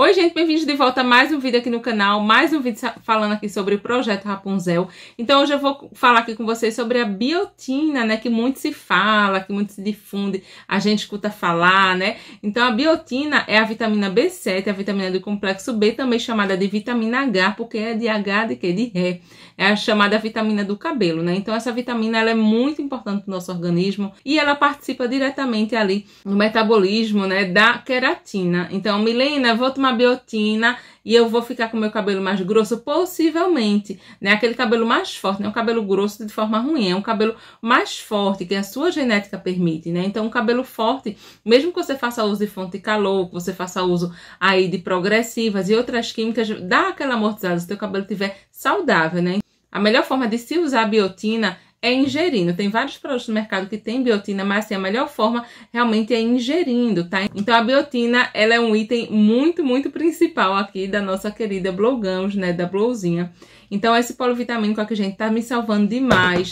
Oi gente, bem-vindos de volta a mais um vídeo aqui no canal, mais um vídeo falando aqui sobre o Projeto Rapunzel. Então hoje eu vou falar aqui com vocês sobre a biotina, né, que muito se fala, que muito se difunde, a gente escuta falar, né. Então a biotina é a vitamina B7, a vitamina do complexo B, também chamada de vitamina H, porque é de H, de que? De ré. É a chamada vitamina do cabelo, né. Então essa vitamina, ela é muito importante no nosso organismo e ela participa diretamente ali no metabolismo, né, da queratina. Então, Milena, vou tomar uma biotina e eu vou ficar com meu cabelo mais grosso? Possivelmente, né? Aquele cabelo mais forte, não é um cabelo grosso de forma ruim, é um cabelo mais forte que a sua genética permite, né? Então, um cabelo forte, mesmo que você faça uso de fonte de calor, que você faça uso aí de progressivas e outras químicas, dá aquela amortizada se o seu cabelo estiver saudável, né? A melhor forma de se usar a biotina é ingerindo. Tem vários produtos no mercado que tem biotina, mas assim, a melhor forma realmente é ingerindo, tá? Então a biotina, ela é um item muito, muito principal aqui da nossa querida Blogamos, né, da Blowzinha. Então esse polivitamínico aqui, gente, tá me salvando demais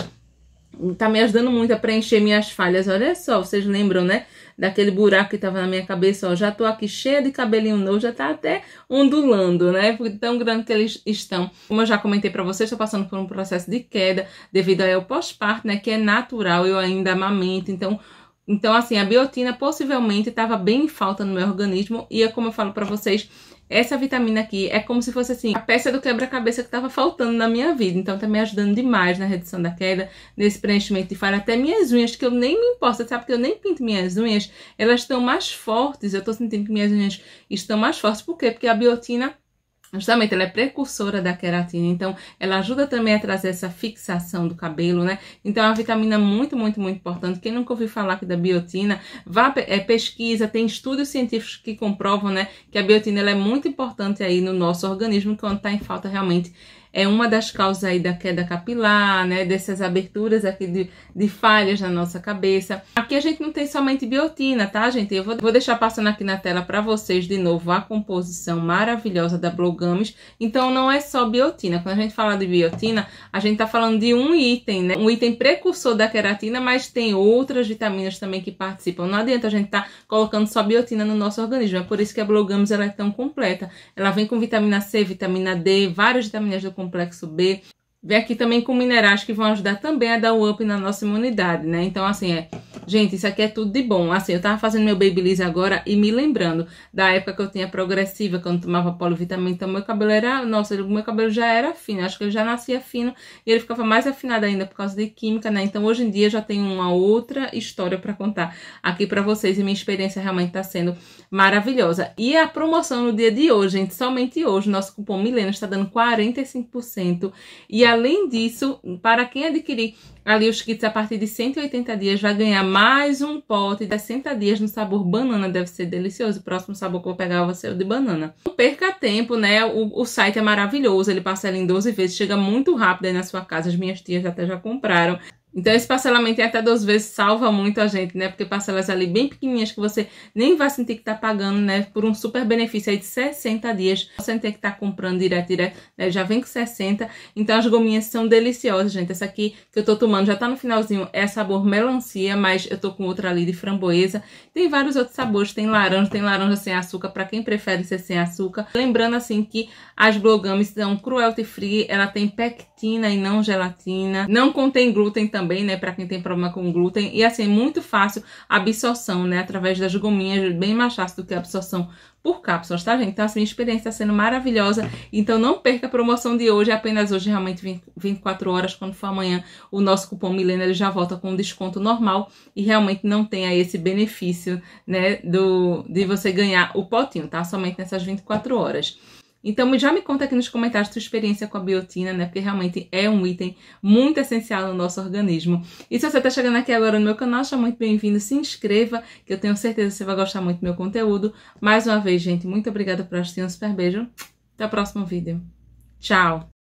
tá me ajudando muito a preencher minhas falhas. Olha só, vocês lembram, né? Daquele buraco que tava na minha cabeça, ó, já tô aqui cheia de cabelinho novo, já tá até ondulando, né? Foi tão grande que eles estão. Como eu já comentei para vocês, tô passando por um processo de queda devido ao pós-parto, né? Que é natural, eu ainda amamento, então então, assim, a biotina possivelmente estava bem em falta no meu organismo. E é como eu falo para vocês, essa vitamina aqui é como se fosse assim, a peça do quebra-cabeça que estava faltando na minha vida. Então tá me ajudando demais na redução da queda, nesse preenchimento de falha. Até minhas unhas, que eu nem me importo, sabe? Porque eu nem pinto minhas unhas, elas estão mais fortes. Eu tô sentindo que minhas unhas estão mais fortes. Por quê? Porque a biotina Justamente, ela é precursora da queratina, então ela ajuda também a trazer essa fixação do cabelo, né? Então é uma vitamina muito, muito, muito importante. Quem nunca ouviu falar aqui da biotina, vá é, pesquisa, tem estudos científicos que comprovam, né, que a biotina ela é muito importante aí no nosso organismo quando está em falta realmente é uma das causas aí da queda capilar, né? Dessas aberturas aqui de, de falhas na nossa cabeça. Aqui a gente não tem somente biotina, tá, gente? Eu vou, vou deixar passando aqui na tela para vocês de novo a composição maravilhosa da Blogames. Então, não é só biotina. Quando a gente fala de biotina, a gente tá falando de um item, né? Um item precursor da queratina, mas tem outras vitaminas também que participam. Não adianta a gente tá colocando só biotina no nosso organismo. É por isso que a Blogames ela é tão completa. Ela vem com vitamina C, vitamina D, várias vitaminas do complexo complexo B. Vem aqui também com minerais que vão ajudar também a dar um up na nossa imunidade, né? Então, assim, é Gente, isso aqui é tudo de bom. Assim, eu tava fazendo meu Babyliss agora e me lembrando da época que eu tinha progressiva, quando tomava polivitamina, então meu cabelo era... Nossa, meu cabelo já era fino, acho que ele já nascia fino e ele ficava mais afinado ainda por causa de química, né? Então hoje em dia já tem uma outra história para contar aqui para vocês e minha experiência realmente tá sendo maravilhosa. E a promoção no dia de hoje, gente, somente hoje, nosso cupom Milena está dando 45% e além disso, para quem adquirir Ali os kits a partir de 180 dias vai ganhar mais um pote de 60 dias no sabor banana, deve ser delicioso. O próximo sabor que eu vou pegar vai ser o de banana. Não perca tempo, né? O, o site é maravilhoso, ele parcela em 12 vezes, chega muito rápido aí na sua casa. As minhas tias até já compraram. Então, esse parcelamento é até duas vezes salva muito a gente, né? Porque parcelas ali bem pequenininhas que você nem vai sentir que tá pagando, né? Por um super benefício aí de 60 dias. Você não tem que estar tá comprando direto, direto, né? Já vem com 60. Então, as gominhas são deliciosas, gente. Essa aqui que eu tô tomando já tá no finalzinho. É sabor melancia, mas eu tô com outra ali de framboesa. Tem vários outros sabores. Tem laranja, tem laranja sem açúcar. para quem prefere ser sem açúcar. Lembrando, assim, que as blogames são cruelty free. Ela tem pectina lectina e não gelatina. Não contém glúten também, né, para quem tem problema com glúten. E assim, é muito fácil a absorção, né, através das gominhas, bem mais fácil do que a absorção por cápsulas, tá, gente? Então, assim, minha experiência está sendo maravilhosa. Então, não perca a promoção de hoje. Apenas hoje, realmente, 20, 24 horas. Quando for amanhã, o nosso cupom Milena ele já volta com um desconto normal. E realmente não tem aí esse benefício, né, do, de você ganhar o potinho, tá? Somente nessas 24 horas. Então já me conta aqui nos comentários sua experiência com a biotina, né? Porque realmente é um item muito essencial no nosso organismo. E se você está chegando aqui agora no meu canal, seja muito bem-vindo, se inscreva, que eu tenho certeza que você vai gostar muito do meu conteúdo. Mais uma vez, gente, muito obrigada por assistir, um super beijo. Até o próximo vídeo. Tchau!